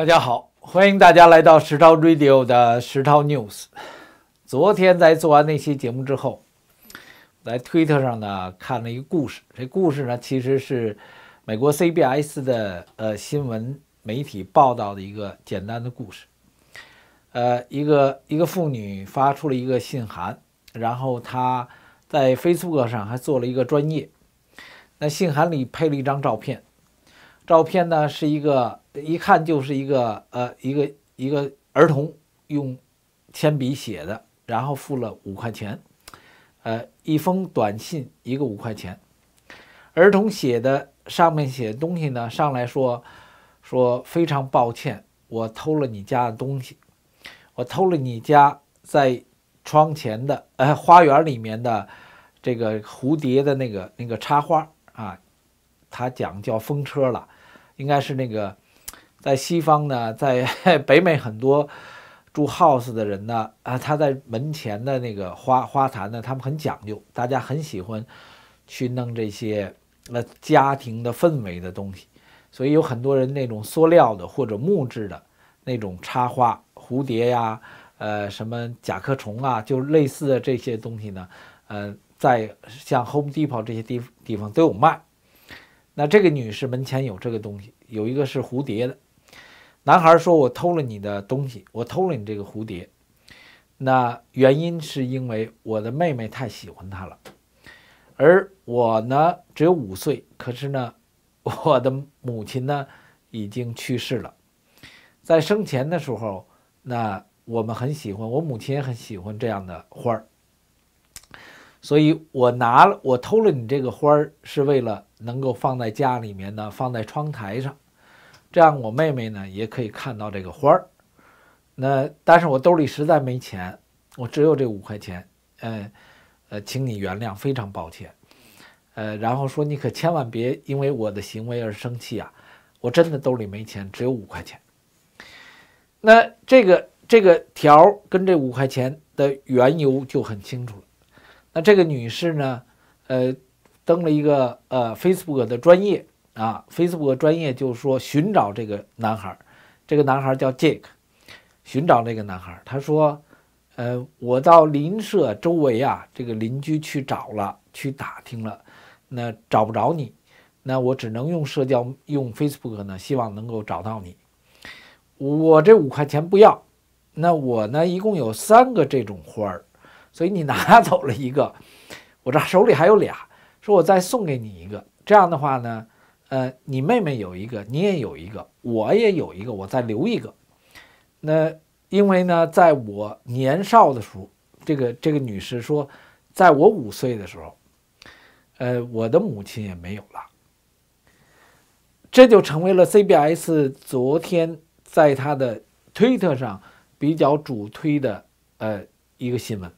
大家好，欢迎大家来到石涛 radio 的石涛 news。昨天在做完那期节目之后，在推特上呢看了一个故事。这故事呢其实是美国 CBS 的呃新闻媒体报道的一个简单的故事。呃，一个一个妇女发出了一个信函，然后她在 Facebook 上还做了一个专业。那信函里配了一张照片，照片呢是一个。一看就是一个呃一个一个儿童用铅笔写的，然后付了五块钱，呃，一封短信一个五块钱。儿童写的上面写东西呢，上来说说非常抱歉，我偷了你家的东西，我偷了你家在窗前的呃花园里面的这个蝴蝶的那个那个插花啊，他讲叫风车了，应该是那个。在西方呢，在 北美很多住 house 的人呢，啊，他在门前的那个花花坛呢，他们很讲究，大家很喜欢去弄这些呃家庭的氛围的东西，所以有很多人那种塑料的或者木质的那种插花蝴蝶呀，呃，什么甲壳虫啊，就类似的这些东西呢，呃，在像 Home Depot 这些地地方都有卖。那这个女士门前有这个东西，有一个是蝴蝶的。男孩说：“我偷了你的东西，我偷了你这个蝴蝶。那原因是因为我的妹妹太喜欢他了，而我呢只有五岁。可是呢，我的母亲呢已经去世了，在生前的时候，那我们很喜欢，我母亲也很喜欢这样的花儿。所以我拿了，我偷了你这个花儿，是为了能够放在家里面呢，放在窗台上。”这样，我妹妹呢也可以看到这个花儿。那但是我兜里实在没钱，我只有这五块钱。呃，呃，请你原谅，非常抱歉。呃，然后说你可千万别因为我的行为而生气啊，我真的兜里没钱，只有五块钱。那这个这个条跟这五块钱的缘由就很清楚了。那这个女士呢，呃，登了一个呃 Facebook 的专业。啊，Facebook 专业就是说寻找这个男孩，这个男孩叫 Jake，寻找这个男孩。他说，呃，我到邻舍周围啊，这个邻居去找了，去打听了，那找不着你，那我只能用社交用 Facebook 呢，希望能够找到你。我这五块钱不要，那我呢，一共有三个这种花儿，所以你拿走了一个，我这手里还有俩，说我再送给你一个，这样的话呢。呃，你妹妹有一个，你也有一个，我也有一个，我再留一个。那因为呢，在我年少的时候，这个这个女士说，在我五岁的时候，呃，我的母亲也没有了。这就成为了 CBS 昨天在他的推特上比较主推的呃一个新闻。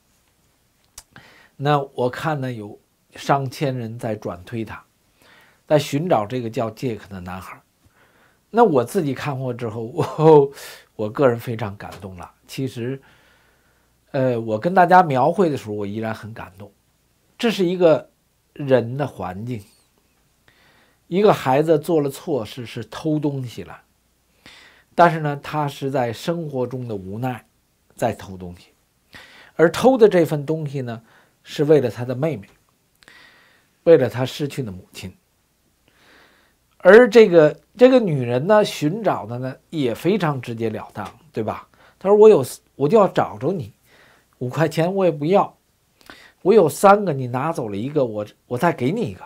那我看呢，有上千人在转推他。在寻找这个叫杰克的男孩。那我自己看过之后，我我个人非常感动了。其实，呃，我跟大家描绘的时候，我依然很感动。这是一个人的环境，一个孩子做了错事，是偷东西了。但是呢，他是在生活中的无奈，在偷东西，而偷的这份东西呢，是为了他的妹妹，为了他失去的母亲。而这个这个女人呢，寻找的呢也非常直截了当，对吧？她说：“我有，我就要找着你。五块钱我也不要。我有三个，你拿走了一个，我我再给你一个。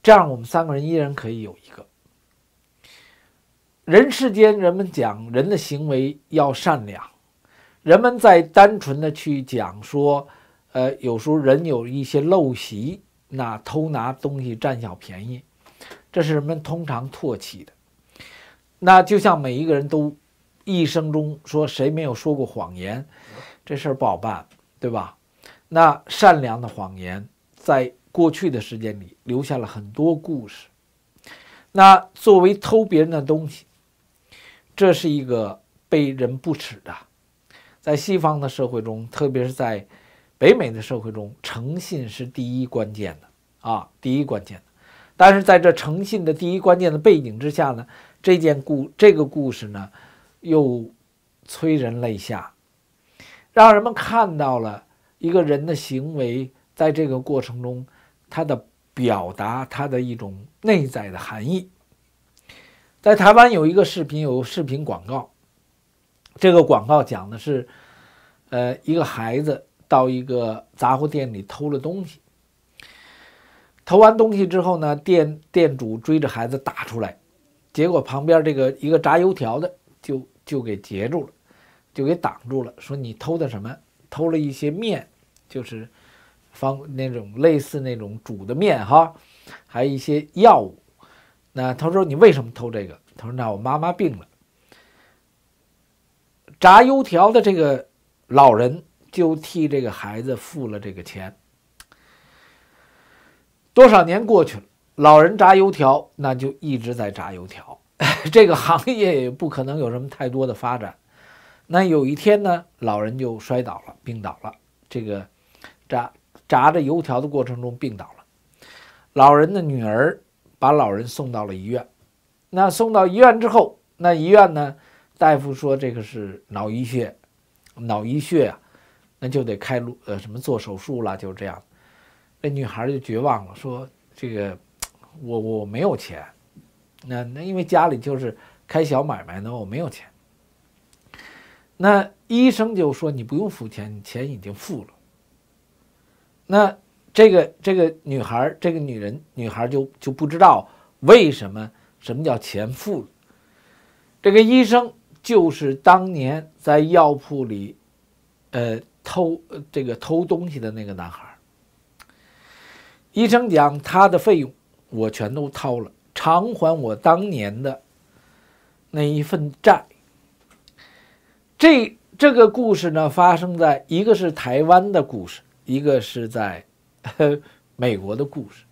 这样我们三个人依然可以有一个。”人世间，人们讲人的行为要善良，人们在单纯的去讲说，呃，有时候人有一些陋习，那偷拿东西占小便宜。这是人们通常唾弃的。那就像每一个人都一生中说谁没有说过谎言，这事儿不好办，对吧？那善良的谎言，在过去的时间里留下了很多故事。那作为偷别人的东西，这是一个被人不耻的。在西方的社会中，特别是在北美的社会中，诚信是第一关键的啊，第一关键的。但是在这诚信的第一关键的背景之下呢，这件故这个故事呢，又催人泪下，让人们看到了一个人的行为在这个过程中他的表达他的一种内在的含义。在台湾有一个视频，有视频广告，这个广告讲的是，呃，一个孩子到一个杂货店里偷了东西。偷完东西之后呢，店店主追着孩子打出来，结果旁边这个一个炸油条的就就给截住了，就给挡住了，说你偷的什么？偷了一些面，就是方那种类似那种煮的面哈，还有一些药物。那他说你为什么偷这个？他说那我妈妈病了。炸油条的这个老人就替这个孩子付了这个钱。多少年过去了，老人炸油条那就一直在炸油条，这个行业也不可能有什么太多的发展。那有一天呢，老人就摔倒了，病倒了。这个炸炸着油条的过程中病倒了，老人的女儿把老人送到了医院。那送到医院之后，那医院呢，大夫说这个是脑溢血，脑溢血啊，那就得开颅呃什么做手术了，就这样。那女孩就绝望了，说：“这个，我我没有钱，那那因为家里就是开小买卖的，我没有钱。”那医生就说：“你不用付钱，你钱已经付了。”那这个这个女孩，这个女人，女孩就就不知道为什么什么叫钱付了。这个医生就是当年在药铺里，呃，偷这个偷东西的那个男孩。医生讲他的费用，我全都掏了，偿还我当年的那一份债。这这个故事呢，发生在一个是台湾的故事，一个是在美国的故事。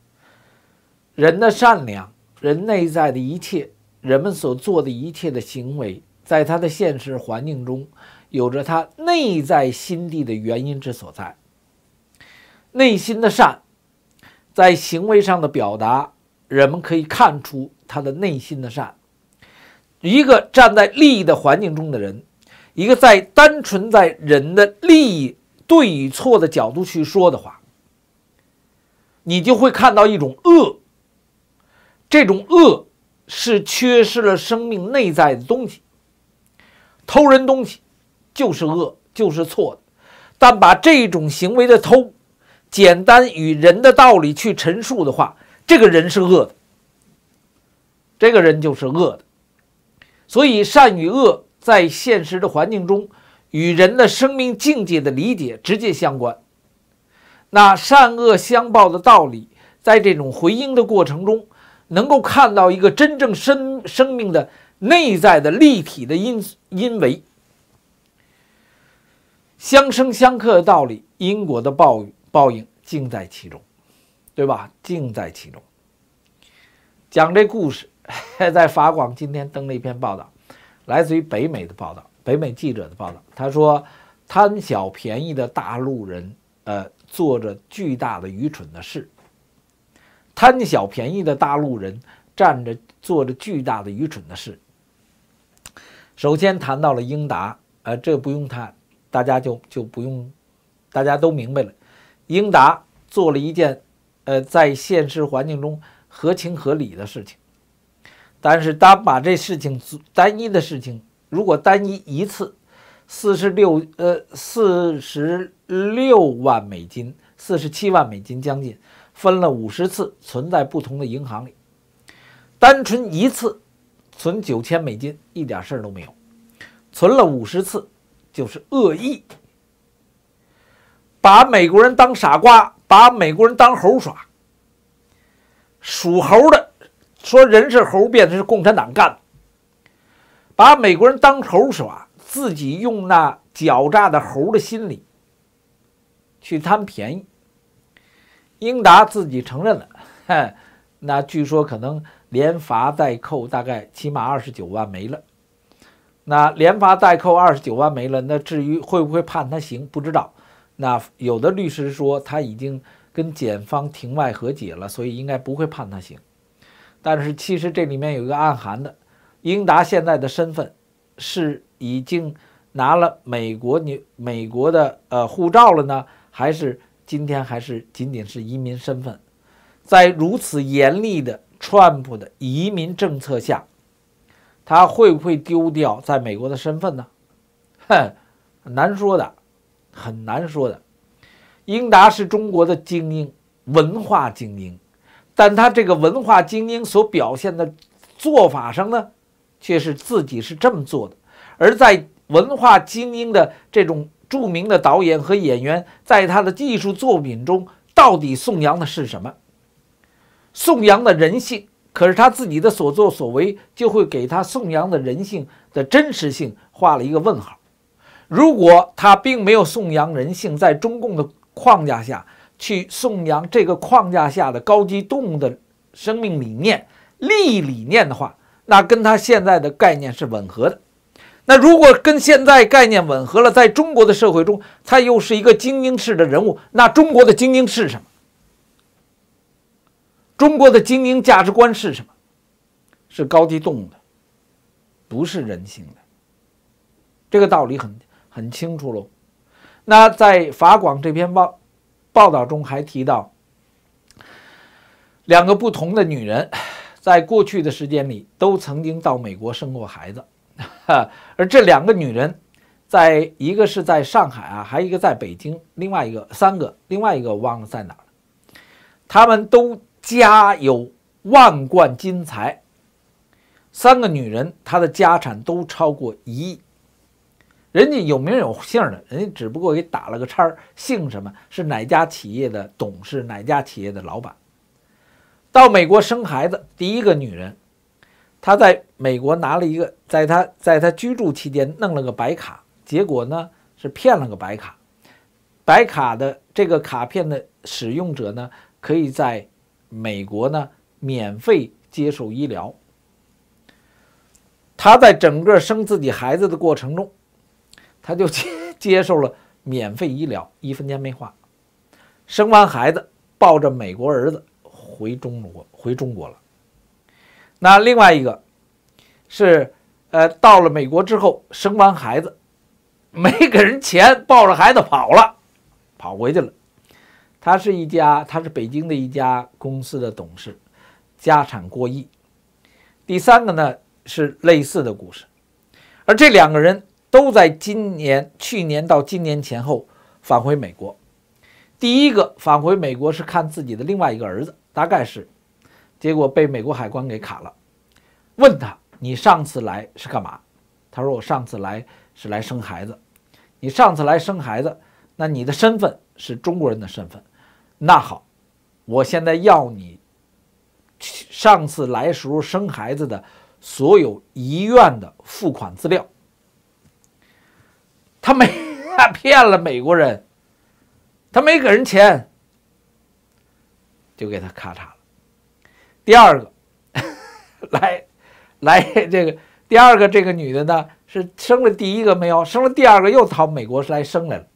人的善良，人内在的一切，人们所做的一切的行为，在他的现实环境中，有着他内在心地的原因之所在。内心的善。在行为上的表达，人们可以看出他的内心的善。一个站在利益的环境中的人，一个在单纯在人的利益对与错的角度去说的话，你就会看到一种恶。这种恶是缺失了生命内在的东西。偷人东西就是恶，就是错的。但把这种行为的偷。简单与人的道理去陈述的话，这个人是恶的，这个人就是恶的，所以善与恶在现实的环境中与人的生命境界的理解直接相关。那善恶相报的道理，在这种回应的过程中，能够看到一个真正生生命的内在的立体的因因为相生相克的道理，因果的报应。报应尽在其中，对吧？尽在其中。讲这故事，在法广今天登了一篇报道，来自于北美的报道，北美记者的报道。他说，贪小便宜的大陆人，呃，做着巨大的愚蠢的事。贪小便宜的大陆人，占着做着巨大的愚蠢的事。首先谈到了英达，呃，这不用谈，大家就就不用，大家都明白了。英达做了一件，呃，在现实环境中合情合理的事情，但是他把这事情做单一的事情，如果单一一次，四十六呃四十六万美金，四十七万美金将近，分了五十次存在不同的银行里，单纯一次存九千美金一点事儿都没有，存了五十次就是恶意。把美国人当傻瓜，把美国人当猴耍。属猴的说人是猴变的，是共产党干的。把美国人当猴耍，自己用那狡诈的猴的心理去贪便宜。英达自己承认了，那据说可能连罚带扣，大概起码二十九万没了。那连罚带扣二十九万没了，那至于会不会判他刑，不知道。那有的律师说他已经跟检方庭外和解了，所以应该不会判他刑。但是其实这里面有一个暗含的：英达现在的身份是已经拿了美国你美国的呃护照了呢，还是今天还是仅仅是移民身份？在如此严厉的川普的移民政策下，他会不会丢掉在美国的身份呢？哼，难说的。很难说的。英达是中国的精英，文化精英，但他这个文化精英所表现的做法上呢，却是自己是这么做的。而在文化精英的这种著名的导演和演员，在他的艺术作品中，到底颂扬的是什么？颂扬的人性，可是他自己的所作所为，就会给他颂扬的人性的真实性画了一个问号。如果他并没有颂扬人性，在中共的框架下去颂扬这个框架下的高级动物的生命理念、利益理念的话，那跟他现在的概念是吻合的。那如果跟现在概念吻合了，在中国的社会中，他又是一个精英式的人物，那中国的精英是什么？中国的精英价值观是什么？是高级动物的，不是人性的。这个道理很。很清楚喽。那在法广这篇报报道中还提到，两个不同的女人，在过去的时间里都曾经到美国生过孩子。而这两个女人，在一个是在上海啊，还一个在北京，另外一个三个，另外一个忘了在哪儿了。她们都家有万贯金财，三个女人她的家产都超过一亿。人家有名有姓的，人家只不过给打了个叉儿，姓什么？是哪家企业的董事？哪家企业的老板？到美国生孩子，第一个女人，她在美国拿了一个，在她在她居住期间弄了个白卡，结果呢是骗了个白卡。白卡的这个卡片的使用者呢，可以在美国呢免费接受医疗。她在整个生自己孩子的过程中。他就 接接受了免费医疗，一分钱没花。生完孩子，抱着美国儿子回中国，回中国了。那另外一个，是呃，到了美国之后生完孩子，没给人钱，抱着孩子跑了，跑回去了。他是一家，他是北京的一家公司的董事，家产过亿。第三个呢是类似的故事，而这两个人。都在今年、去年到今年前后返回美国。第一个返回美国是看自己的另外一个儿子，大概是，结果被美国海关给卡了。问他：“你上次来是干嘛？”他说：“我上次来是来生孩子。”“你上次来生孩子，那你的身份是中国人的身份。”“那好，我现在要你上次来时候生孩子的所有遗愿的付款资料。”他没他 骗了美国人，他没给人钱，就给他咔嚓了。第二个，来来这个第二个这个女的呢，是生了第一个没有，生了第二个又逃美国来生来了，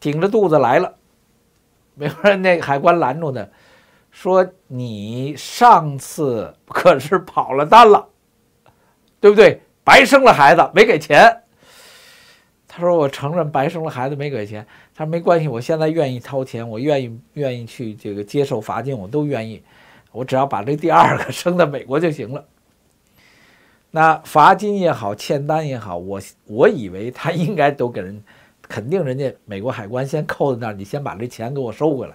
挺着肚子来了，美国人那海关拦住的，说你上次可是跑了单了，对不对？白生了孩子没给钱。他说：“我承认白生了孩子没给钱。”他说：“没关系，我现在愿意掏钱，我愿意愿意去这个接受罚金，我都愿意。我只要把这第二个生在美国就行了。那罚金也好，欠单也好，我我以为他应该都给人，肯定人家美国海关先扣在那儿，你先把这钱给我收回来，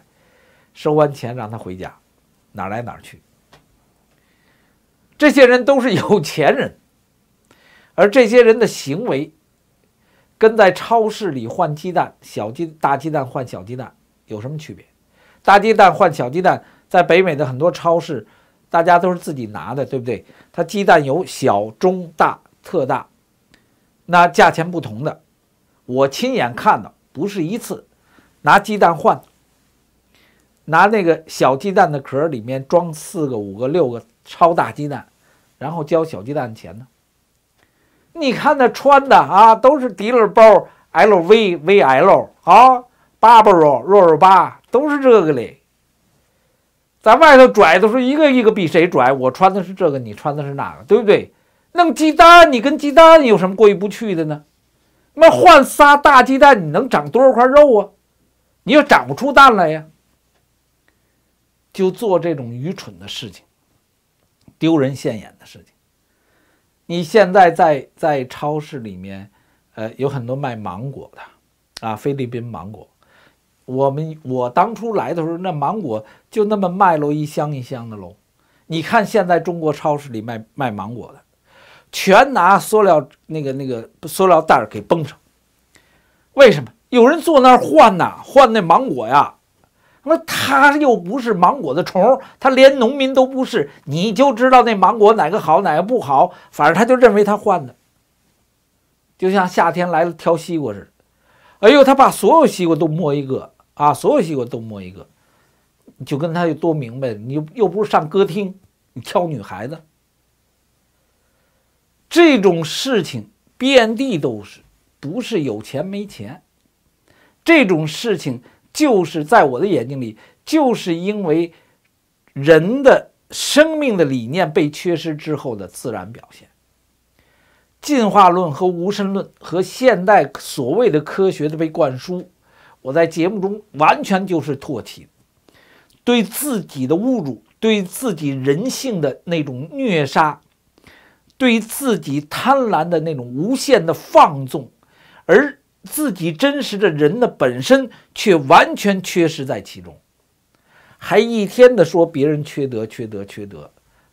收完钱让他回家，哪儿来哪儿去。这些人都是有钱人，而这些人的行为。”跟在超市里换鸡蛋，小鸡大鸡蛋换小鸡蛋有什么区别？大鸡蛋换小鸡蛋，在北美的很多超市，大家都是自己拿的，对不对？它鸡蛋有小、中、大、特大，那价钱不同的。我亲眼看到，不是一次，拿鸡蛋换，拿那个小鸡蛋的壳里面装四个、五个、六个超大鸡蛋，然后交小鸡蛋钱呢？你看他穿的啊，都是迪尔包、LV、VL 啊，巴 r 罗、若尔巴，都是这个嘞。在外头拽的时候，一个一个比谁拽，我穿的是这个，你穿的是那个，对不对？弄鸡蛋，你跟鸡蛋有什么过意不去的呢？那换仨大鸡蛋，你能长多少块肉啊？你又长不出蛋来呀，就做这种愚蠢的事情，丢人现眼的事情。你现在在在超市里面，呃，有很多卖芒果的，啊，菲律宾芒果。我们我当初来的时候，那芒果就那么卖喽，一箱一箱的喽。你看现在中国超市里卖卖芒果的，全拿塑料那个那个塑料袋给绷上。为什么？有人坐那儿换呐，换那芒果呀。那他又不是芒果的虫，他连农民都不是。你就知道那芒果哪个好，哪个不好。反正他就认为他换的，就像夏天来了挑西瓜似的。哎呦，他把所有西瓜都摸一个啊，所有西瓜都摸一个。你就跟他有多明白？你又又不是上歌厅，你挑女孩子。这种事情遍地都是，不是有钱没钱。这种事情。就是在我的眼睛里，就是因为人的生命的理念被缺失之后的自然表现。进化论和无神论和现代所谓的科学的被灌输，我在节目中完全就是唾弃，对自己的侮辱，对自己人性的那种虐杀，对自己贪婪的那种无限的放纵，而。自己真实的人的本身却完全缺失在其中，还一天的说别人缺德、缺德、缺德，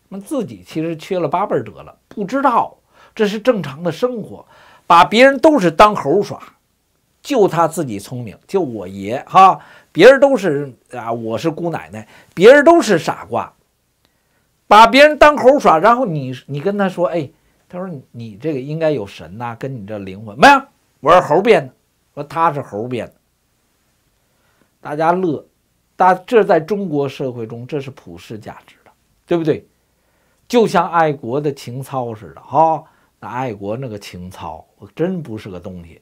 那自己其实缺了八辈儿德了，不知道这是正常的生活，把别人都是当猴耍，就他自己聪明，就我爷哈，别人都是啊，我是姑奶奶，别人都是傻瓜，把别人当猴耍，然后你你跟他说，哎，他说你这个应该有神呐，跟你这灵魂没有。我是猴变的，说他是猴变的，大家乐，大这在中国社会中，这是普世价值的，对不对？就像爱国的情操似的，哈，那爱国那个情操，我真不是个东西。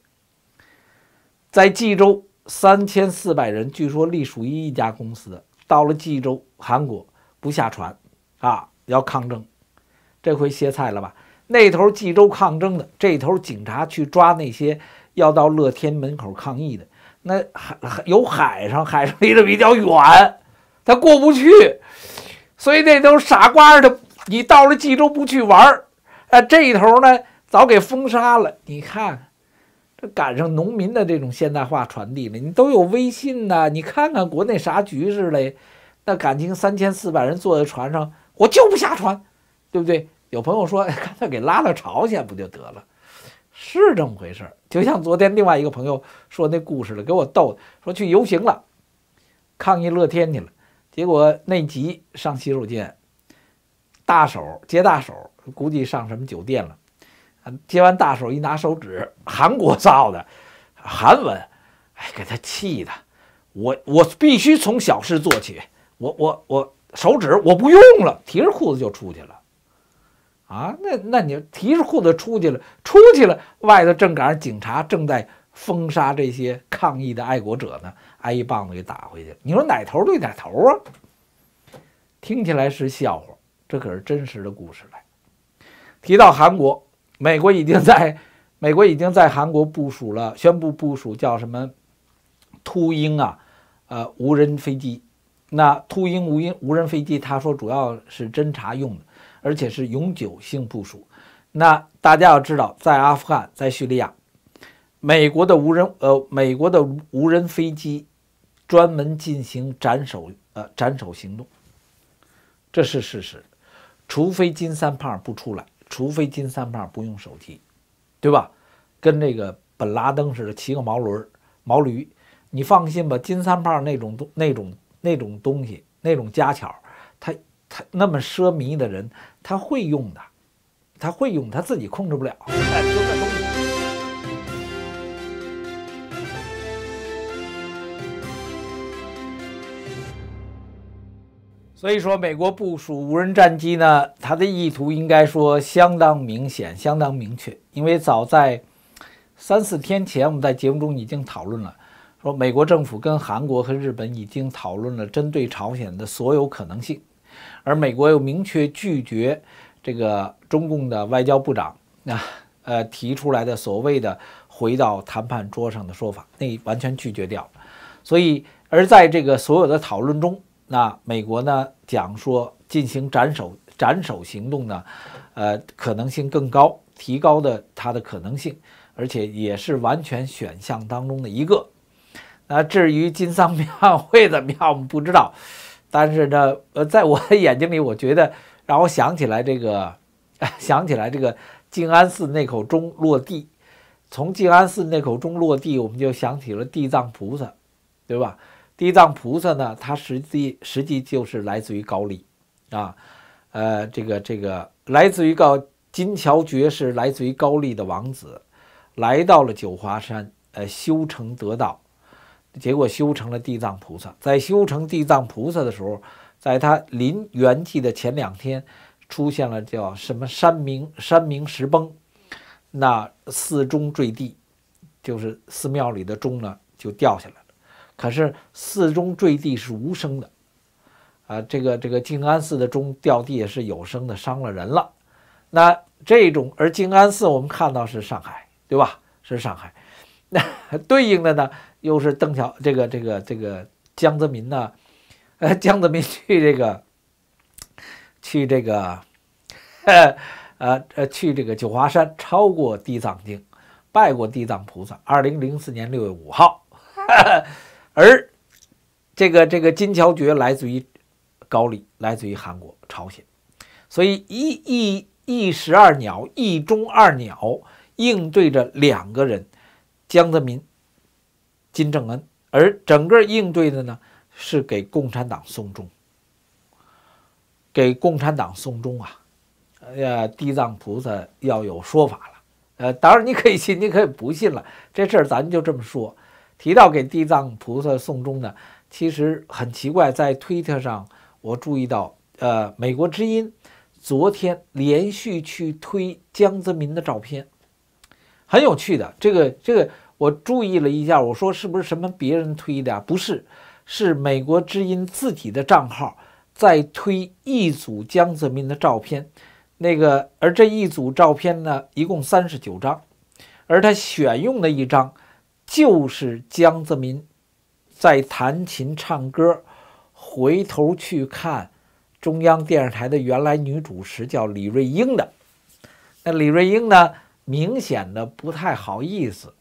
在济州三千四百人，据说隶属于一家公司，到了济州，韩国不下船啊，要抗争，这回歇菜了吧？那头冀州抗争的，这头警察去抓那些要到乐天门口抗议的。那海有海上海上离得比较远，他过不去。所以那头傻瓜似的，你到了冀州不去玩儿，啊，这一头呢早给封杀了。你看，这赶上农民的这种现代化传递了，你都有微信呐，你看看国内啥局势嘞？那感情三千四百人坐在船上，我就不下船，对不对？有朋友说，干脆给拉到朝鲜不就得了？是这么回事儿。就像昨天另外一个朋友说那故事了，给我逗说去游行了，抗议乐天去了。结果内急上洗手间，大手接大手，估计上什么酒店了。接完大手一拿手指，韩国造的，韩文，哎，给他气的。我我必须从小事做起。我我我手指我不用了，提着裤子就出去了。啊，那那你提着裤子出去了，出去了，外头正赶上警察正在封杀这些抗议的爱国者呢，挨一棒子给打回去。你说哪头对哪头啊？听起来是笑话，这可是真实的故事来。提到韩国，美国已经在美国已经在韩国部署了，宣布部署叫什么秃鹰啊，呃，无人飞机。那秃鹰无鹰无人飞机，他说主要是侦察用的。而且是永久性部署。那大家要知道，在阿富汗、在叙利亚，美国的无人呃，美国的无人飞机专门进行斩首呃斩首行动，这是事实。除非金三胖不出来，除非金三胖不用手提，对吧？跟那个本拉登似的，骑个毛驴毛驴。你放心吧，金三胖那种东、那种那种东西、那种家巧，他他那么奢靡的人。他会用的，他会用，他自己控制不了。所以说，美国部署无人战机呢，它的意图应该说相当明显，相当明确。因为早在三四天前，我们在节目中已经讨论了，说美国政府跟韩国和日本已经讨论了针对朝鲜的所有可能性。而美国又明确拒绝这个中共的外交部长那呃提出来的所谓的回到谈判桌上的说法，那完全拒绝掉。所以而在这个所有的讨论中，那美国呢讲说进行斩首斩首行动呢，呃可能性更高，提高的它的可能性，而且也是完全选项当中的一个。那至于金桑庙会怎么样，我们不知道。但是呢，呃，在我的 眼睛里，我觉得让我想起来这个，想起来这个静安寺那口钟落地，从静安寺那口钟落地，我们就想起了地藏菩萨，对吧？地藏菩萨呢，他实际实际就是来自于高丽，啊，呃，这个这个来自于高金桥觉是来自于高丽的王子，来到了九华山，呃，修成得道。结果修成了地藏菩萨，在修成地藏菩萨的时候，在他临圆寂的前两天，出现了叫什么山明山明石崩，那寺钟坠地，就是寺庙里的钟呢就掉下来了。可是寺钟坠地是无声的，啊，这个这个静安寺的钟掉地下是有声的，伤了人了。那这种而静安寺我们看到是上海，对吧？是上海，那对应的呢？又是邓桥，这个这个这个江泽民呢？呃，江泽民去这个去这个，呃呃去这个九华山，超过地藏经，拜过地藏菩萨。二零零四年六月五号，而这个这个金桥诀来自于高丽，来自于韩国、朝鲜，所以一一一石二鸟，一中二鸟，应对着两个人，江泽民。金正恩，而整个应对的呢，是给共产党送终，给共产党送终啊！呃，地藏菩萨要有说法了。呃，当然你可以信，你可以不信了。这事儿咱就这么说。提到给地藏菩萨送终呢，其实很奇怪，在推特上我注意到，呃，美国之音昨天连续去推江泽民的照片，很有趣的这个这个。我注意了一下，我说是不是什么别人推的啊？不是，是《美国之音》自己的账号在推一组江泽民的照片。那个，而这一组照片呢，一共三十九张，而他选用的一张，就是江泽民在弹琴唱歌。回头去看，中央电视台的原来女主持叫李瑞英的。那李瑞英呢，明显的不太好意思。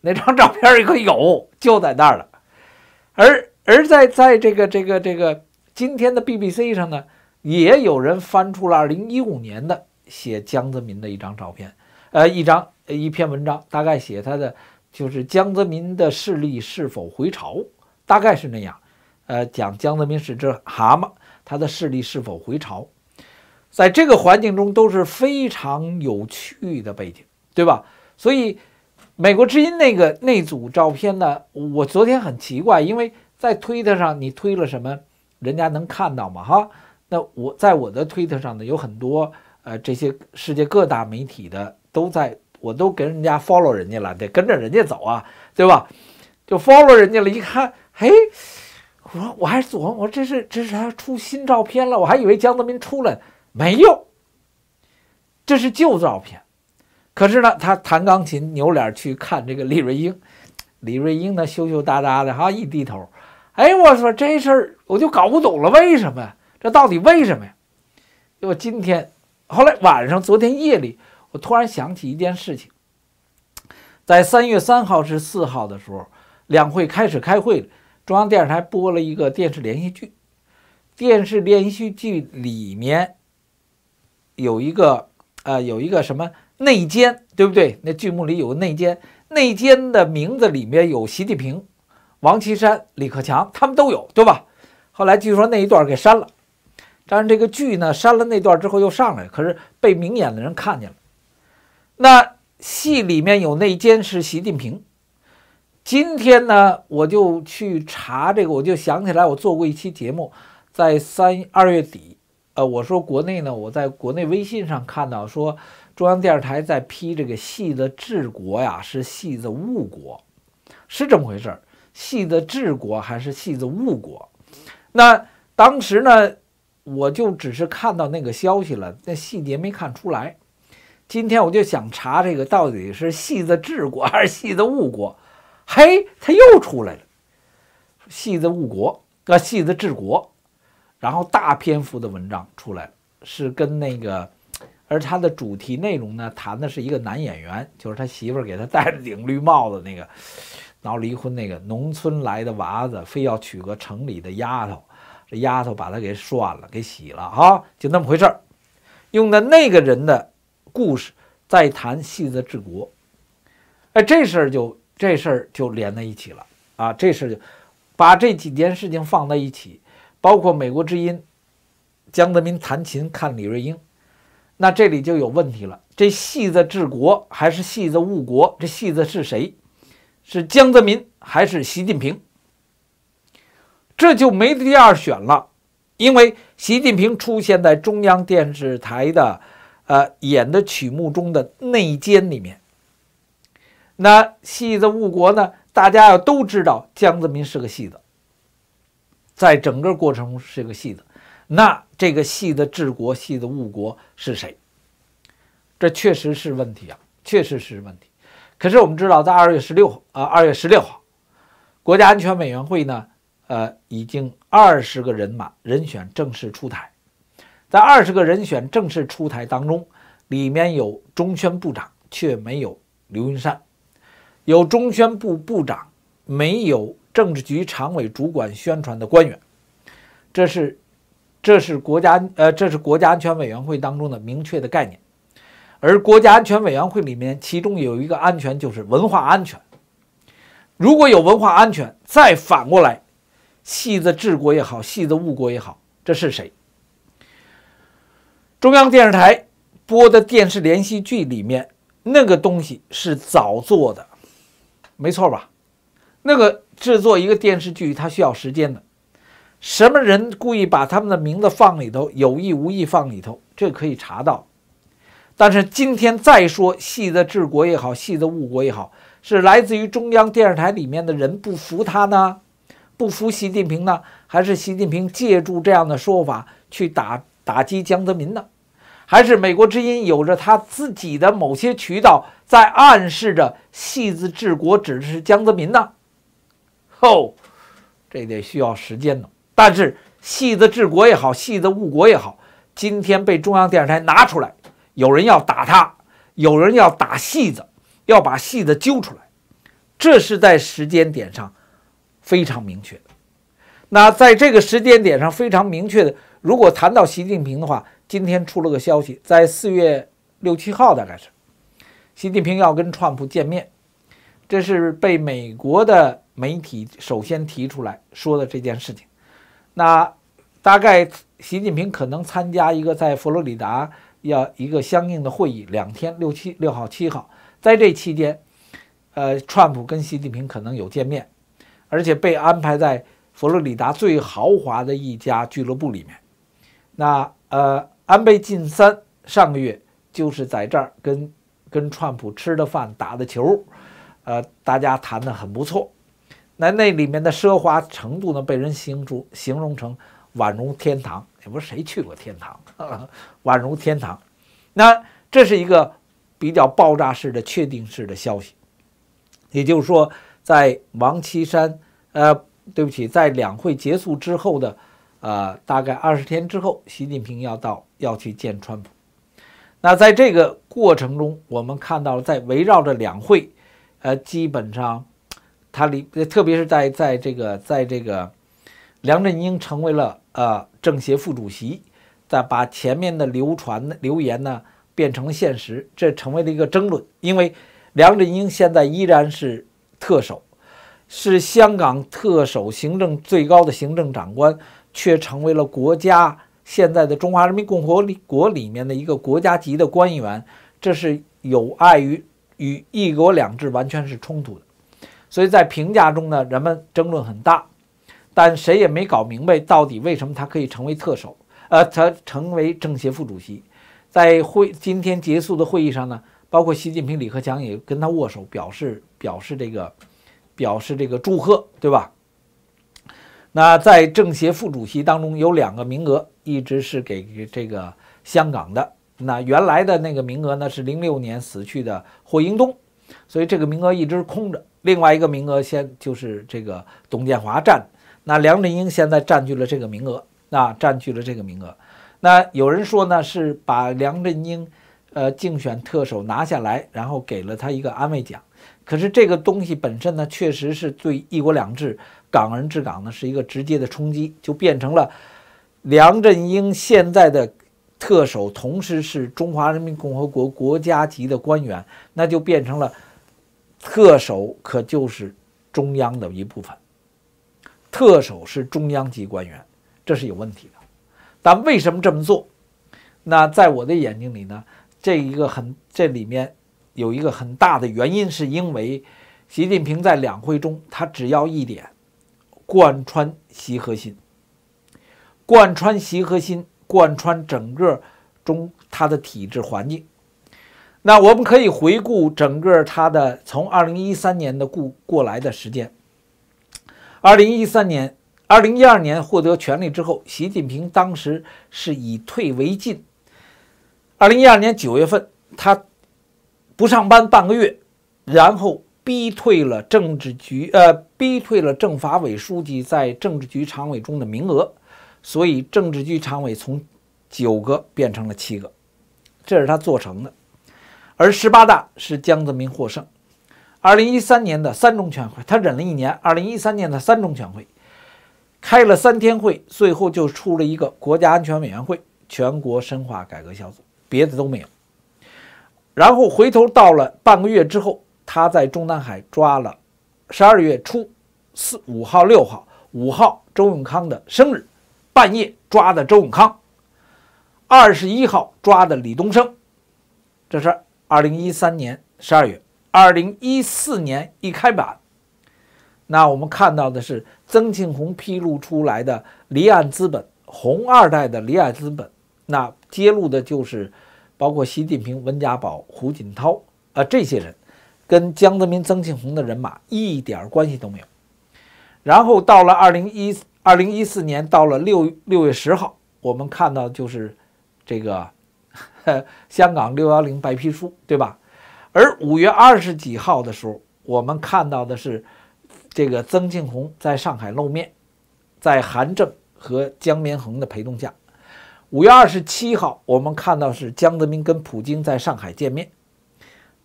那张照片一个有就在那儿了，而而在在这个这个这个今天的 BBC 上呢，也有人翻出了2015年的写江泽民的一张照片，呃，一张一篇文章，大概写他的就是江泽民的势力是否回潮，大概是那样，呃，讲江泽民是只蛤蟆，他的势力是否回潮，在这个环境中都是非常有趣的背景，对吧？所以。美国之音那个那组照片呢？我昨天很奇怪，因为在推特上你推了什么，人家能看到吗？哈，那我在我的推特上呢，有很多呃，这些世界各大媒体的都在，我都跟人家 follow 人家了，得跟着人家走啊，对吧？就 follow 人家了，一看，嘿。我说我还琢磨，我说这是这是他出新照片了，我还以为江泽民出来没有，这是旧照片。可是呢，他弹钢琴，扭脸去看这个李瑞英，李瑞英呢羞羞答答的哈，一低头，哎，我说这事儿我就搞不懂了，为什么呀？这到底为什么呀？我今天后来晚上，昨天夜里，我突然想起一件事情，在三月三号至四号的时候，两会开始开会，中央电视台播了一个电视连续剧，电视连续剧里面有一个呃有一个什么？内奸对不对？那剧目里有个内奸，内奸的名字里面有习近平、王岐山、李克强，他们都有对吧？后来据说那一段给删了，但是这个剧呢删了那段之后又上来可是被明眼的人看见了。那戏里面有内奸是习近平。今天呢，我就去查这个，我就想起来我做过一期节目，在三二月底，呃，我说国内呢，我在国内微信上看到说。中央电视台在批这个戏的治国呀，是戏的误国，是这么回事儿？戏的治国还是戏的误国？那当时呢，我就只是看到那个消息了，那细节没看出来。今天我就想查这个到底是戏的治国还是戏的误国？嘿，他又出来了，戏的误国啊，戏的治国，然后大篇幅的文章出来，是跟那个。而它的主题内容呢，谈的是一个男演员，就是他媳妇儿给他戴着顶绿帽子那个，闹离婚那个农村来的娃子，非要娶个城里的丫头，这丫头把他给涮了，给洗了啊，就那么回事儿，用的那个人的故事，再谈戏子治国，哎，这事儿就这事儿就连在一起了啊，这事就把这几件事情放在一起，包括《美国之音》，江泽民弹琴看李瑞英。那这里就有问题了，这戏子治国还是戏子误国？这戏子是谁？是江泽民还是习近平？这就没第二选了，因为习近平出现在中央电视台的，呃演的曲目中的《内奸》里面。那戏子误国呢？大家要都知道，江泽民是个戏子，在整个过程是个戏子。那这个系的治国系的误国是谁？这确实是问题啊，确实是问题。可是我们知道，在二月十六号啊，二月十六号，国家安全委员会呢，呃，已经二十个人马人选正式出台。在二十个人选正式出台当中，里面有中宣部长，却没有刘云山；有中宣部部长，没有政治局常委主管宣传的官员。这是。这是国家呃，这是国家安全委员会当中的明确的概念，而国家安全委员会里面，其中有一个安全就是文化安全。如果有文化安全，再反过来，戏子治国也好，戏子误国也好，这是谁？中央电视台播的电视连续剧里面那个东西是早做的，没错吧？那个制作一个电视剧，它需要时间的。什么人故意把他们的名字放里头，有意无意放里头，这可以查到。但是今天再说“戏子治国”也好，“戏子误国”也好，是来自于中央电视台里面的人不服他呢，不服习近平呢，还是习近平借助这样的说法去打打击江泽民呢？还是《美国之音》有着他自己的某些渠道在暗示着“戏子治国”指的是江泽民呢？吼，这得需要时间呢。但是，戏子治国也好，戏子误国也好，今天被中央电视台拿出来，有人要打他，有人要打戏子，要把戏子揪出来，这是在时间点上非常明确的。那在这个时间点上非常明确的，如果谈到习近平的话，今天出了个消息，在四月六七号大概是，习近平要跟川普见面，这是被美国的媒体首先提出来说的这件事情。那大概习近平可能参加一个在佛罗里达要一个相应的会议，两天六七六号七号，在这期间，呃，川普跟习近平可能有见面，而且被安排在佛罗里达最豪华的一家俱乐部里面。那呃，安倍晋三上个月就是在这儿跟跟川普吃的饭，打的球，呃，大家谈的很不错。那那里面的奢华程度呢，被人形容形容成宛如天堂，也不谁去过天堂，宛如天堂。那这是一个比较爆炸式的、确定式的消息，也就是说，在王岐山，呃，对不起，在两会结束之后的，呃，大概二十天之后，习近平要到要去见川普。那在这个过程中，我们看到了在围绕着两会，呃，基本上。他里，特别是在在这个，在这个，梁振英成为了呃政协副主席，再把前面的流传流言呢变成了现实，这成为了一个争论。因为梁振英现在依然是特首，是香港特首、行政最高的行政长官，却成为了国家现在的中华人民共和国里面的一个国家级的官员，这是有碍于与一国两制完全是冲突的。所以在评价中呢，人们争论很大，但谁也没搞明白到底为什么他可以成为特首，呃，他成为政协副主席，在会今天结束的会议上呢，包括习近平、李克强也跟他握手，表示表示这个表示这个祝贺，对吧？那在政协副主席当中有两个名额，一直是给这个香港的，那原来的那个名额呢是零六年死去的霍英东，所以这个名额一直空着。另外一个名额先就是这个董建华占，那梁振英现在占据了这个名额，啊，占据了这个名额。那有人说呢，是把梁振英，呃，竞选特首拿下来，然后给了他一个安慰奖。可是这个东西本身呢，确实是对“一国两制”、“港人治港”呢是一个直接的冲击，就变成了梁振英现在的特首，同时是中华人民共和国国家级的官员，那就变成了。特首可就是中央的一部分，特首是中央级官员，这是有问题的。但为什么这么做？那在我的眼睛里呢，这一个很这里面有一个很大的原因，是因为习近平在两会中他只要一点，贯穿习核心，贯穿习核心，贯穿整个中他的体制环境。那我们可以回顾整个他的从二零一三年的过过来的时间。二零一三年、二零一二年获得权力之后，习近平当时是以退为进。二零一二年九月份，他不上班半个月，然后逼退了政治局呃，逼退了政法委书记在政治局常委中的名额，所以政治局常委从九个变成了七个，这是他做成的。而十八大是江泽民获胜。二零一三年的三中全会，他忍了一年。二零一三年的三中全会开了三天会，最后就出了一个国家安全委员会、全国深化改革小组，别的都没有。然后回头到了半个月之后，他在中南海抓了十二月初四五号、六号，五号周永康的生日，半夜抓的周永康；二十一号抓的李东升，这事儿。二零一三年十二月，二零一四年一开板，那我们看到的是曾庆红披露出来的离岸资本，红二代的离岸资本，那揭露的就是包括习近平、温家宝、胡锦涛啊这些人，跟江泽民、曾庆红的人马一点关系都没有。然后到了二零一二零一四年，到了六六月十号，我们看到就是这个。香港六幺零白皮书，对吧？而五月二十几号的时候，我们看到的是这个曾庆红在上海露面，在韩正和江绵恒的陪同下。五月二十七号，我们看到是江泽民跟普京在上海见面，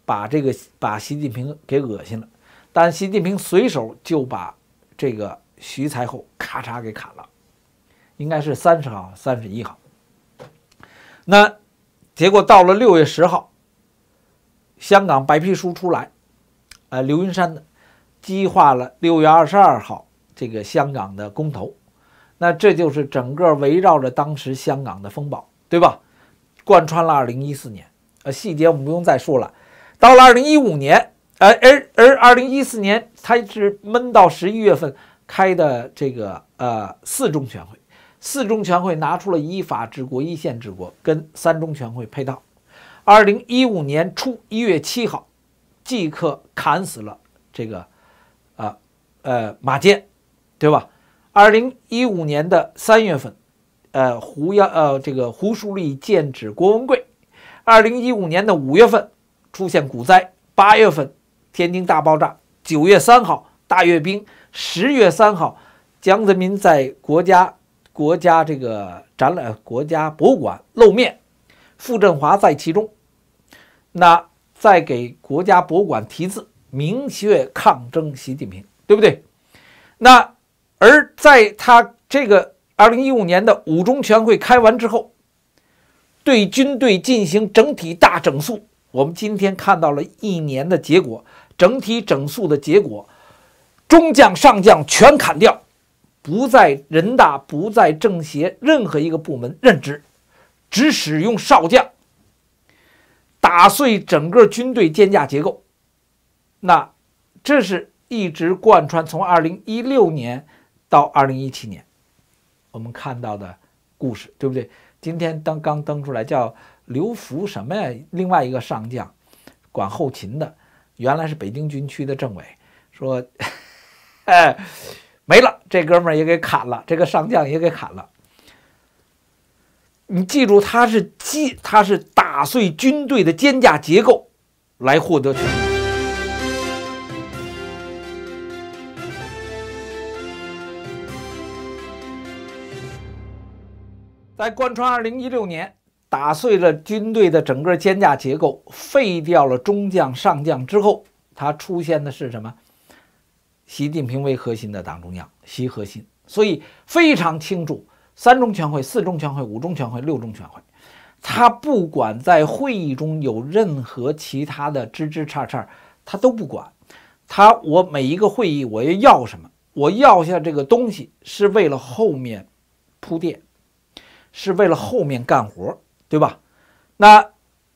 把这个把习近平给恶心了。但习近平随手就把这个徐才厚咔嚓给砍了，应该是三十号、三十一号。那。结果到了六月十号，香港白皮书出来，呃，刘云山的激化了。六月二十二号，这个香港的公投，那这就是整个围绕着当时香港的风暴，对吧？贯穿了二零一四年，呃，细节我们不用再说了。到了二零一五年，呃，而而二零一四年他是闷到十一月份开的这个呃四中全会。四中全会拿出了依法治国、依宪治国，跟三中全会配套。二零一五年初一月七号，即刻砍死了这个，啊呃马建，对吧？二零一五年的三月份，呃胡耀，呃这个胡树立剑指郭文贵。二零一五年的五月份出现股灾，八月份天津大爆炸，九月三号大阅兵，十月三号江泽民在国家。国家这个展览，国家博物馆露面，傅振华在其中。那在给国家博物馆题字“明确抗争”，习近平，对不对？那而在他这个二零一五年的五中全会开完之后，对军队进行整体大整肃。我们今天看到了一年的结果，整体整肃的结果，中将、上将全砍掉。不在人大，不在政协，任何一个部门任职，只使用少将，打碎整个军队肩架结构。那这是一直贯穿从二零一六年到二零一七年，我们看到的故事，对不对？今天登刚登出来叫刘福什么呀？另外一个上将，管后勤的，原来是北京军区的政委，说，哎。没了，这哥们儿也给砍了，这个上将也给砍了。你记住，他是击，他是打碎军队的肩架结构来获得权利。在贯穿二零一六年，打碎了军队的整个肩架结构，废掉了中将、上将之后，他出现的是什么？习近平为核心的党中央，习核心，所以非常清楚，三中全会、四中全会、五中全会、六中全会，他不管在会议中有任何其他的枝枝叉叉，他都不管。他我每一个会议，我要什么？我要下这个东西是为了后面铺垫，是为了后面干活，对吧？那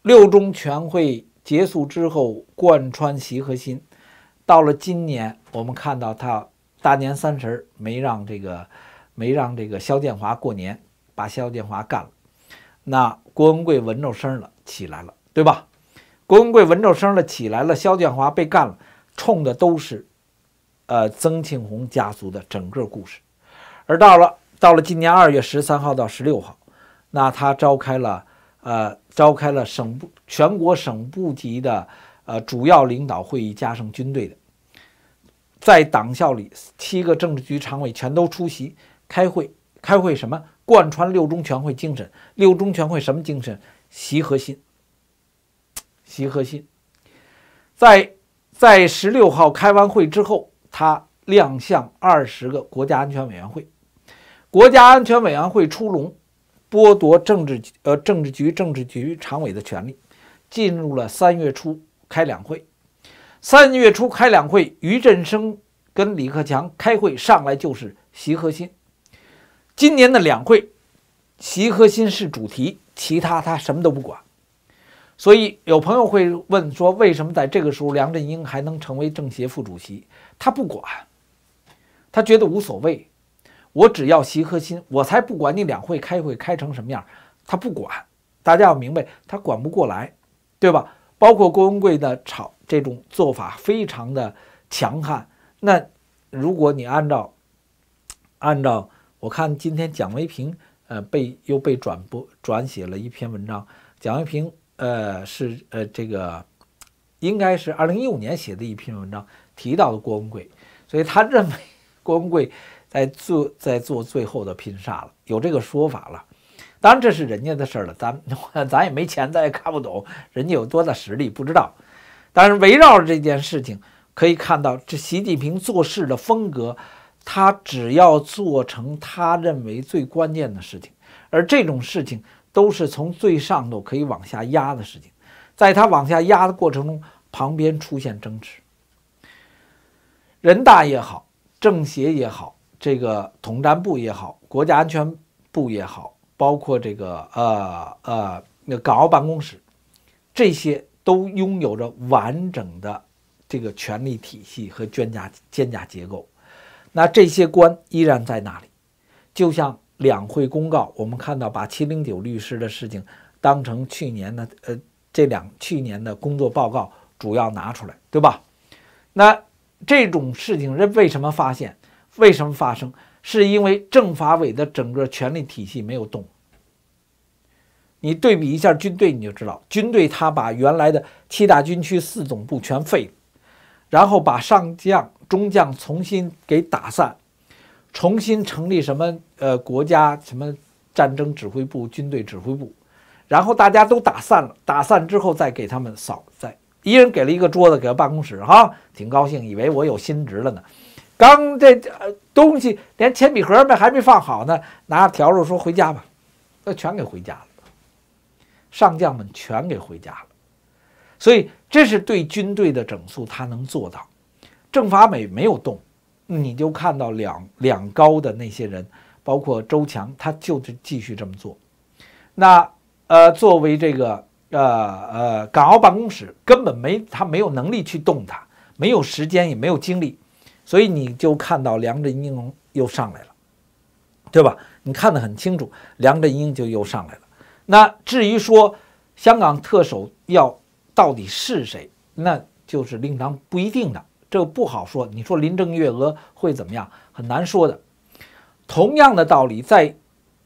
六中全会结束之后，贯穿习核心。到了今年，我们看到他大年三十没让这个，没让这个肖建华过年，把肖建华干了。那郭文贵闻着声了，起来了，对吧？郭文贵闻着声了，起来了。肖建华被干了，冲的都是，呃，曾庆红家族的整个故事。而到了到了今年二月十三号到十六号，那他召开了呃召开了省部全国省部级的呃主要领导会议，加上军队的。在党校里，七个政治局常委全都出席开会。开会什么？贯穿六中全会精神。六中全会什么精神？习核心，习核心。在在十六号开完会之后，他亮相二十个国家安全委员会。国家安全委员会出笼，剥夺政治呃政治局政治局常委的权利，进入了三月初开两会。三月初开两会，于振生跟李克强开会，上来就是习核心。今年的两会，习核心是主题，其他他什么都不管。所以有朋友会问说，为什么在这个时候梁振英还能成为政协副主席？他不管，他觉得无所谓，我只要习核心，我才不管你两会开会开成什么样，他不管。大家要明白，他管不过来，对吧？包括郭文贵的炒。这种做法非常的强悍。那如果你按照按照，我看今天蒋维平呃被又被转播转写了一篇文章，蒋维平呃是呃这个应该是二零一五年写的一篇文章，提到的郭文贵，所以他认为郭文贵在做在做最后的拼杀了，有这个说法了。当然这是人家的事儿了，咱 咱也没钱，咱也看不懂，人家有多大实力不知道。但是围绕着这件事情，可以看到这习近平做事的风格，他只要做成他认为最关键的事情，而这种事情都是从最上头可以往下压的事情，在他往下压的过程中，旁边出现争执，人大也好，政协也好，这个统战部也好，国家安全部也好，包括这个呃呃那港澳办公室这些。都拥有着完整的这个权力体系和肩甲肩甲结构，那这些官依然在那里，就像两会公告，我们看到把七零九律师的事情当成去年的呃这两去年的工作报告主要拿出来，对吧？那这种事情是为什么发现？为什么发生？是因为政法委的整个权力体系没有动。你对比一下军队，你就知道军队他把原来的七大军区四总部全废了，然后把上将中将重新给打散，重新成立什么呃国家什么战争指挥部、军队指挥部，然后大家都打散了。打散之后再给他们扫，再一人给了一个桌子，给了办公室，哈，挺高兴，以为我有新职了呢。刚这东西连铅笔盒没还没放好呢，拿着笤帚说回家吧，那全给回家了。上将们全给回家了，所以这是对军队的整肃，他能做到。政法委没有动，你就看到两两高的那些人，包括周强，他就是继续这么做。那呃，作为这个呃呃港澳办公室根本没他没有能力去动他，没有时间也没有精力，所以你就看到梁振英又上来了，对吧？你看得很清楚，梁振英就又上来了。那至于说香港特首要到底是谁，那就是令堂不一定的，这不好说。你说林郑月娥会怎么样？很难说的。同样的道理，在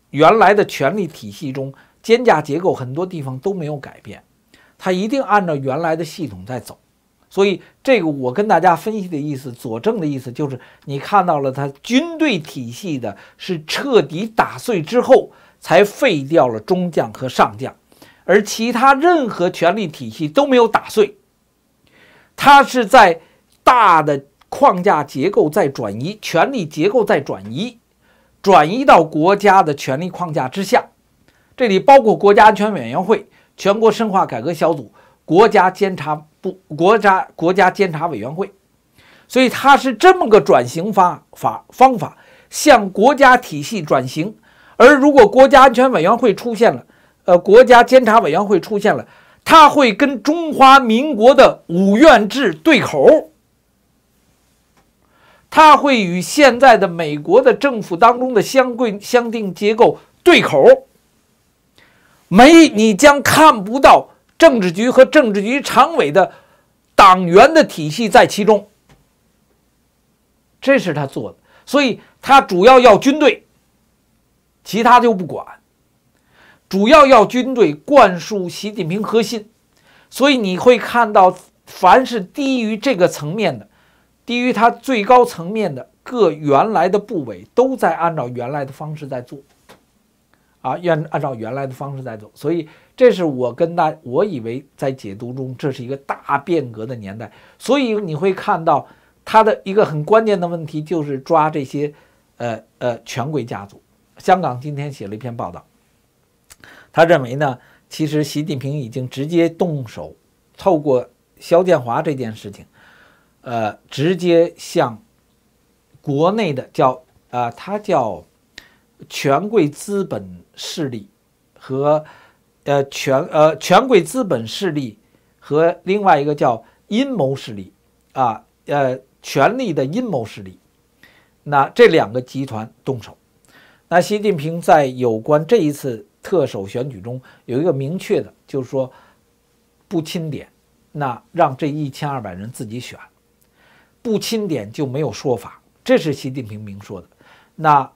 原来的权力体系中，肩架结构很多地方都没有改变，他一定按照原来的系统在走。所以，这个我跟大家分析的意思、佐证的意思，就是你看到了他军队体系的是彻底打碎之后。才废掉了中将和上将，而其他任何权力体系都没有打碎。他是在大的框架结构在转移，权力结构在转移，转移到国家的权力框架之下。这里包括国家安全委员会、全国深化改革小组、国家监察部、国家国家监察委员会。所以，他是这么个转型方法方法，向国家体系转型。而如果国家安全委员会出现了，呃，国家监察委员会出现了，他会跟中华民国的五院制对口，他会与现在的美国的政府当中的相规相定结构对口。没，你将看不到政治局和政治局常委的党员的体系在其中，这是他做的，所以他主要要军队。其他就不管，主要要军队灌输习近平核心，所以你会看到，凡是低于这个层面的，低于他最高层面的各原来的部委，都在按照原来的方式在做，啊，按按照原来的方式在做。所以这是我跟大，我以为在解读中，这是一个大变革的年代。所以你会看到，他的一个很关键的问题就是抓这些，呃呃，权贵家族。香港今天写了一篇报道，他认为呢，其实习近平已经直接动手，透过肖建华这件事情，呃，直接向国内的叫啊，他叫权贵资本势力和呃权呃权贵资本势力和另外一个叫阴谋势力啊，呃权力的阴谋势力，那这两个集团动手。那习近平在有关这一次特首选举中有一个明确的，就是说，不钦点，那让这一千二百人自己选，不钦点就没有说法，这是习近平明说的。那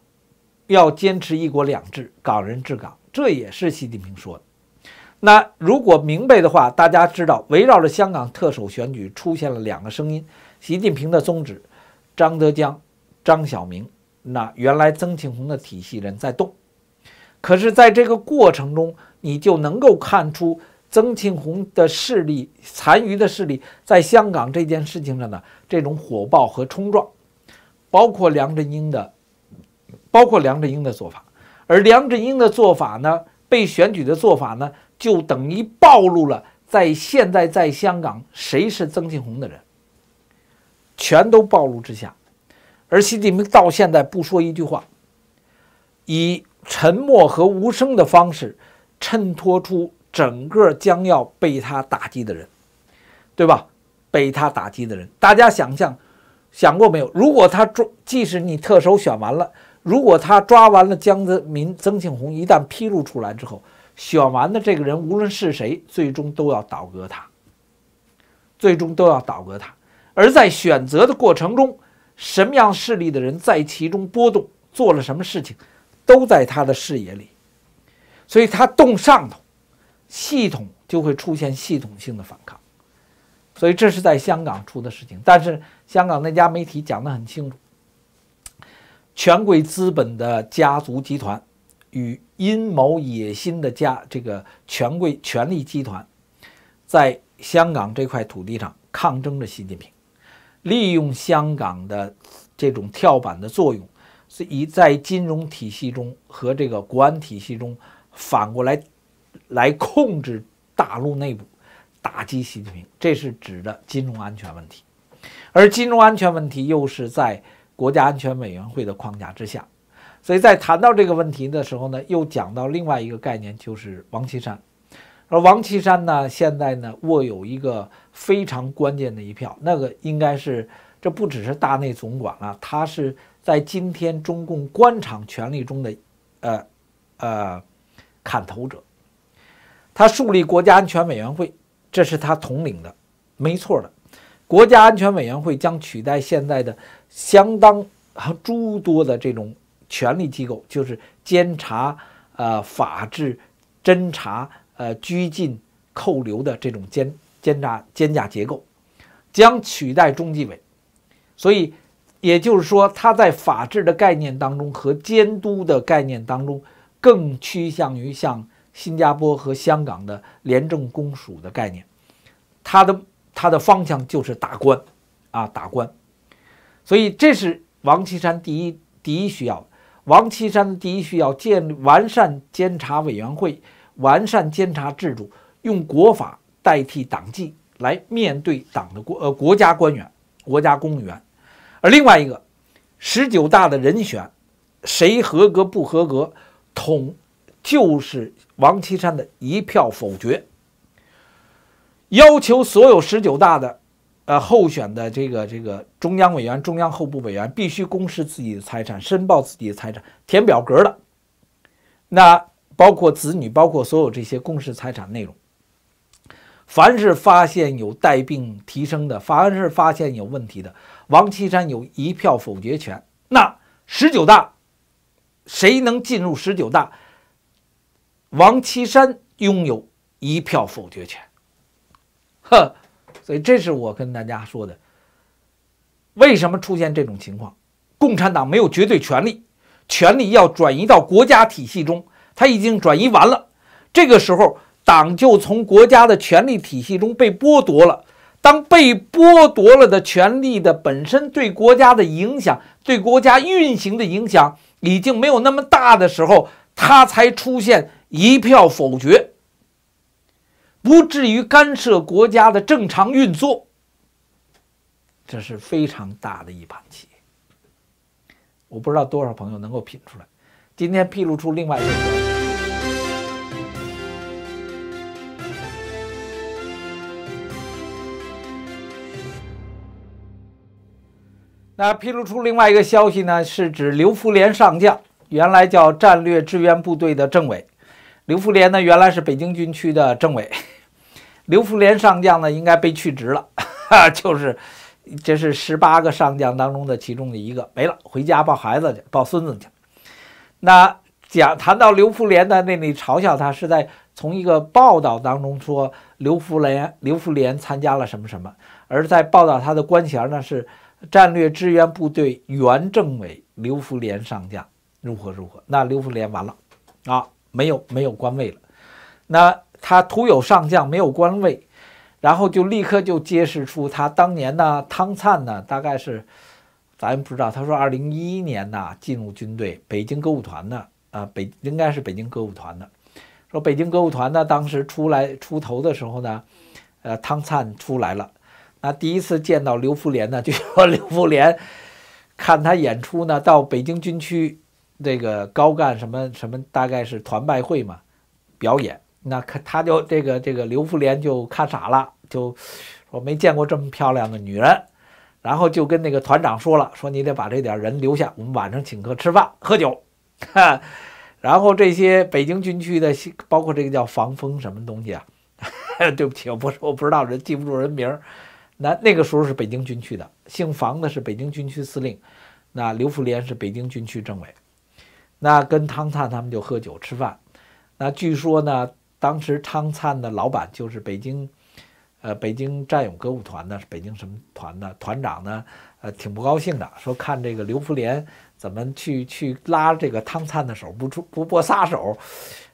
要坚持一国两制，港人治港，这也是习近平说的。那如果明白的话，大家知道，围绕着香港特首选举出现了两个声音，习近平的宗旨，张德江，张晓明。那原来曾庆红的体系人在动，可是，在这个过程中，你就能够看出曾庆红的势力、残余的势力在香港这件事情上的这种火爆和冲撞，包括梁振英的，包括梁振英的做法，而梁振英的做法呢，被选举的做法呢，就等于暴露了在现在在香港谁是曾庆红的人，全都暴露之下。而习近平到现在不说一句话，以沉默和无声的方式，衬托出整个将要被他打击的人，对吧？被他打击的人，大家想象想过没有？如果他抓，即使你特首选完了，如果他抓完了江泽民、曾庆红，一旦披露出来之后，选完的这个人，无论是谁，最终都要倒戈他，最终都要倒戈他。而在选择的过程中。什么样势力的人在其中波动，做了什么事情，都在他的视野里，所以他动上头，系统就会出现系统性的反抗。所以这是在香港出的事情，但是香港那家媒体讲的很清楚，权贵资本的家族集团与阴谋野心的家这个权贵权力集团，在香港这块土地上抗争着习近平。利用香港的这种跳板的作用，是以在金融体系中和这个国安体系中反过来来控制大陆内部，打击习近平。这是指的金融安全问题，而金融安全问题又是在国家安全委员会的框架之下。所以在谈到这个问题的时候呢，又讲到另外一个概念，就是王岐山。而王岐山呢，现在呢握有一个。非常关键的一票，那个应该是，这不只是大内总管了，他是在今天中共官场权力中的，呃，呃，砍头者。他树立国家安全委员会，这是他统领的，没错的。国家安全委员会将取代现在的相当诸多的这种权力机构，就是监察、呃，法制、侦查、呃，拘禁、扣留的这种监。监察监胛结构将取代中纪委，所以也就是说，它在法治的概念当中和监督的概念当中，更趋向于像新加坡和香港的廉政公署的概念。它的它的方向就是打官啊打官，所以这是王岐山第一第一需要。王岐山的第一需要建完善监察委员会，完善监察制度，用国法。代替党纪来面对党的国呃国家官员、国家公务员，而另外一个，十九大的人选谁合格不合格，统就是王岐山的一票否决。要求所有十九大的呃候选的这个这个中央委员、中央候补委员必须公示自己的财产，申报自己的财产，填表格的，那包括子女，包括所有这些公示财产内容。凡是发现有带病提升的，凡是发现有问题的，王岐山有一票否决权。那十九大谁能进入十九大？王岐山拥有一票否决权。呵，所以这是我跟大家说的。为什么出现这种情况？共产党没有绝对权力，权力要转移到国家体系中，他已经转移完了。这个时候。党就从国家的权力体系中被剥夺了。当被剥夺了的权力的本身对国家的影响、对国家运行的影响已经没有那么大的时候，它才出现一票否决，不至于干涉国家的正常运作。这是非常大的一盘棋，我不知道多少朋友能够品出来。今天披露出另外一个。那披露出另外一个消息呢，是指刘福连上将，原来叫战略支援部队的政委。刘福连呢，原来是北京军区的政委。刘福连上将呢，应该被去职了，就是这是十八个上将当中的其中的一个没了，回家抱孩子去，抱孙子去。那讲谈到刘福连的那里嘲笑他，是在从一个报道当中说刘福连刘福连参加了什么什么，而在报道他的官衔呢是。战略支援部队原政委刘福连上将如何如何？那刘福连完了啊，没有没有官位了。那他徒有上将没有官位，然后就立刻就揭示出他当年呢，汤灿呢，大概是咱不知道。他说，二零一一年呢进入军队，北京歌舞团的啊，北应该是北京歌舞团的。说北京歌舞团呢，当时出来出头的时候呢，呃，汤灿出来了。那第一次见到刘福莲呢，就说刘福莲，看他演出呢，到北京军区，这个高干什么什么，大概是团拜会嘛，表演。那看他就这个这个刘福莲就看傻了，就说没见过这么漂亮的女人。然后就跟那个团长说了，说你得把这点人留下，我们晚上请客吃饭喝酒。然后这些北京军区的，包括这个叫防风什么东西啊？对不起，我不是我不知道人记不住人名。那那个时候是北京军区的，姓房的是北京军区司令，那刘福连是北京军区政委，那跟汤灿他们就喝酒吃饭。那据说呢，当时汤灿的老板就是北京，呃，北京战友歌舞团的，是北京什么团的团长呢？呃，挺不高兴的，说看这个刘福连怎么去去拉这个汤灿的手，不出不不撒手，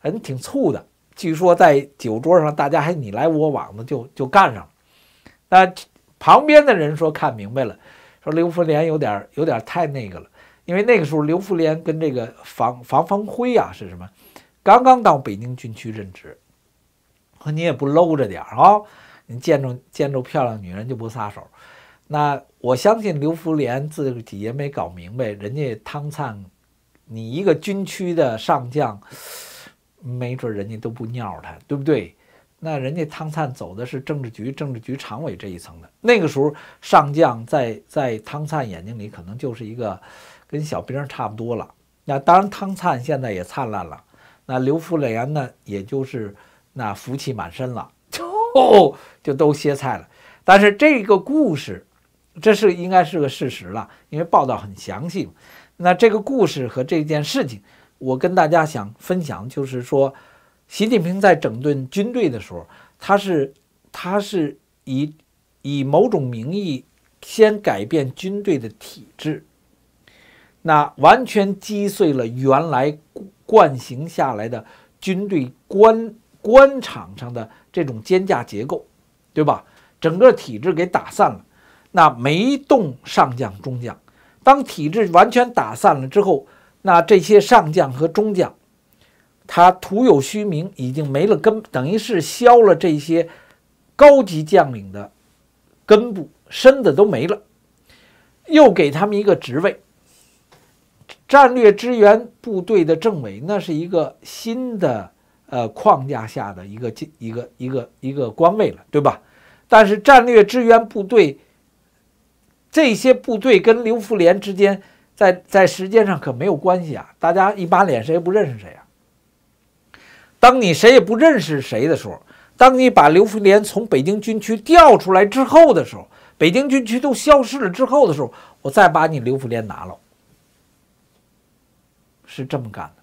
人挺醋的。据说在酒桌上，大家还你来我往的就就干上了。那。旁边的人说看明白了，说刘福连有点有点太那个了，因为那个时候刘福连跟这个房房方辉啊是什么，刚刚到北京军区任职，说你也不搂着点儿啊，你见着见着漂亮女人就不撒手，那我相信刘福连自己也没搞明白，人家汤灿，你一个军区的上将，没准人家都不尿他，对不对？那人家汤灿走的是政治局、政治局常委这一层的，那个时候上将在在汤灿眼睛里可能就是一个跟小兵差不多了。那当然，汤灿现在也灿烂了，那刘福莲呢，也就是那福气满身了，就 就都歇菜了。但是这个故事，这是应该是个事实了，因为报道很详细。那这个故事和这件事情，我跟大家想分享，就是说。习近平在整顿军队的时候，他是，他是以，以某种名义先改变军队的体制，那完全击碎了原来惯行下来的军队官官场上的这种肩架结构，对吧？整个体制给打散了，那没动上将、中将。当体制完全打散了之后，那这些上将和中将。他徒有虚名，已经没了根，等于是削了这些高级将领的根部，身子都没了，又给他们一个职位——战略支援部队的政委，那是一个新的呃框架下的一个一个一个一个官位了，对吧？但是战略支援部队这些部队跟刘福连之间，在在时间上可没有关系啊，大家一把脸，谁也不认识谁啊。当你谁也不认识谁的时候，当你把刘福连从北京军区调出来之后的时候，北京军区都消失了之后的时候，我再把你刘福连拿了，是这么干的。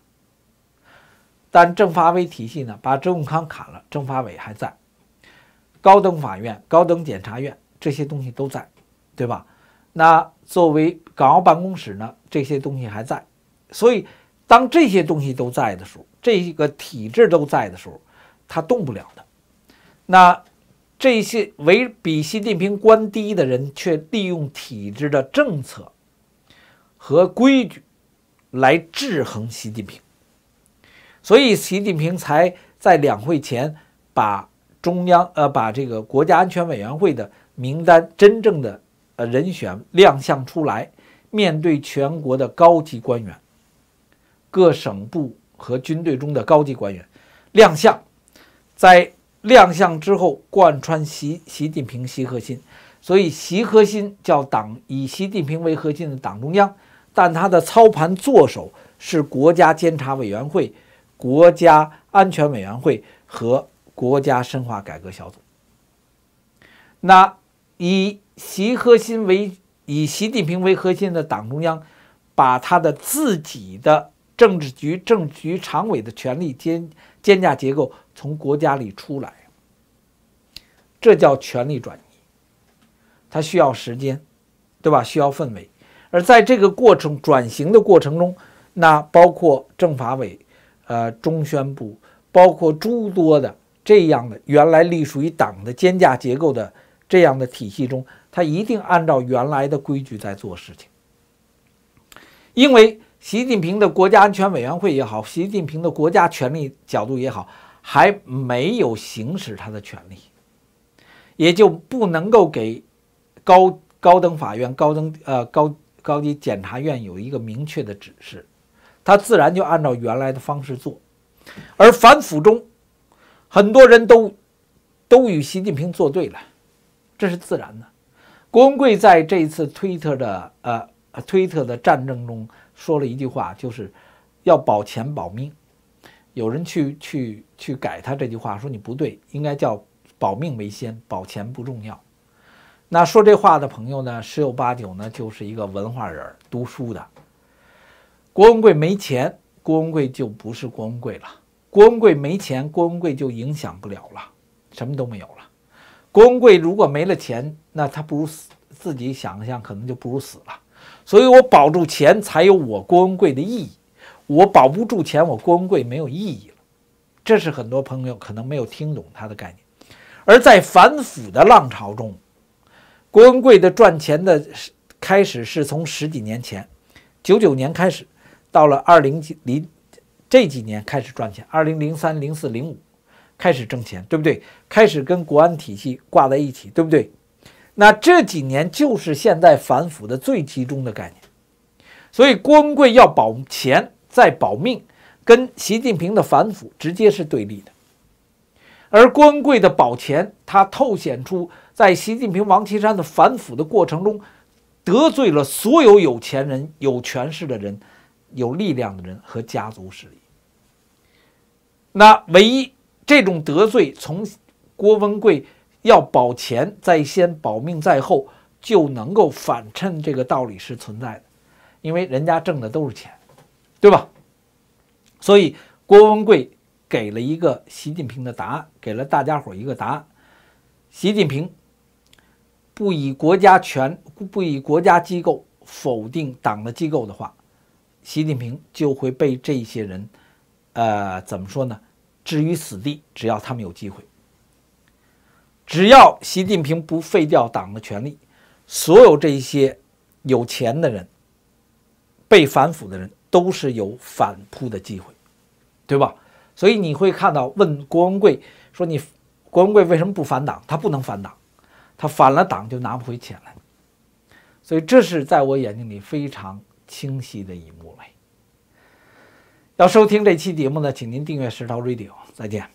但政法委体系呢，把周永康砍了，政法委还在，高等法院、高等检察院这些东西都在，对吧？那作为港澳办公室呢，这些东西还在，所以当这些东西都在的时候。这个体制都在的时候，他动不了的。那这些为比习近平官低的人，却利用体制的政策和规矩来制衡习近平，所以习近平才在两会前把中央呃把这个国家安全委员会的名单真正的呃人选亮相出来，面对全国的高级官员、各省部。和军队中的高级官员亮相，在亮相之后，贯穿习习近平、习核心，所以习核心叫党以习近平为核心的党中央，但他的操盘坐手是国家监察委员会、国家安全委员会和国家深化改革小组。那以习核心为以习近平为核心的党中央，把他的自己的。政治局、政治局常委的权力肩肩架结构从国家里出来，这叫权力转移，它需要时间，对吧？需要氛围。而在这个过程转型的过程中，那包括政法委、呃中宣部，包括诸多的这样的原来隶属于党的肩架结构的这样的体系中，它一定按照原来的规矩在做事情，因为。习近平的国家安全委员会也好，习近平的国家权力角度也好，还没有行使他的权利，也就不能够给高高等法院、高等呃高高级检察院有一个明确的指示，他自然就按照原来的方式做。而反腐中，很多人都都与习近平作对了，这是自然的。郭文贵在这一次推特的呃推特的战争中。说了一句话，就是要保钱保命。有人去去去改他这句话，说你不对，应该叫保命为先，保钱不重要。那说这话的朋友呢，十有八九呢就是一个文化人，读书的。郭文贵没钱，郭文贵就不是郭文贵了。郭文贵没钱，郭文贵就影响不了了，什么都没有了。郭文贵如果没了钱，那他不如死，自己想想，可能就不如死了。所以，我保住钱才有我郭文贵的意义。我保不住钱，我郭文贵没有意义了。这是很多朋友可能没有听懂他的概念。而在反腐的浪潮中，郭文贵的赚钱的开始是从十几年前，九九年开始，到了二零零这几年开始赚钱，二零零三、零四、零五开始挣钱，对不对？开始跟国安体系挂在一起，对不对？那这几年就是现在反腐的最集中的概念，所以郭文贵要保钱再保命，跟习近平的反腐直接是对立的。而郭文贵的保钱，他透显出在习近平、王岐山的反腐的过程中，得罪了所有有钱人、有权势的人、有力量的人和家族势力。那唯一这种得罪，从郭文贵。要保钱在先，保命在后，就能够反衬这个道理是存在的，因为人家挣的都是钱，对吧？所以郭文贵给了一个习近平的答案，给了大家伙一个答案。习近平不以国家权、不以国家机构否定党的机构的话，习近平就会被这些人，呃，怎么说呢？置于死地。只要他们有机会。只要习近平不废掉党的权利，所有这些有钱的人、被反腐的人都是有反扑的机会，对吧？所以你会看到，问郭文贵说：“你郭文贵为什么不反党？他不能反党，他反了党就拿不回钱来。”所以这是在我眼睛里非常清晰的一幕。了。要收听这期节目呢，请您订阅石头 Radio。再见。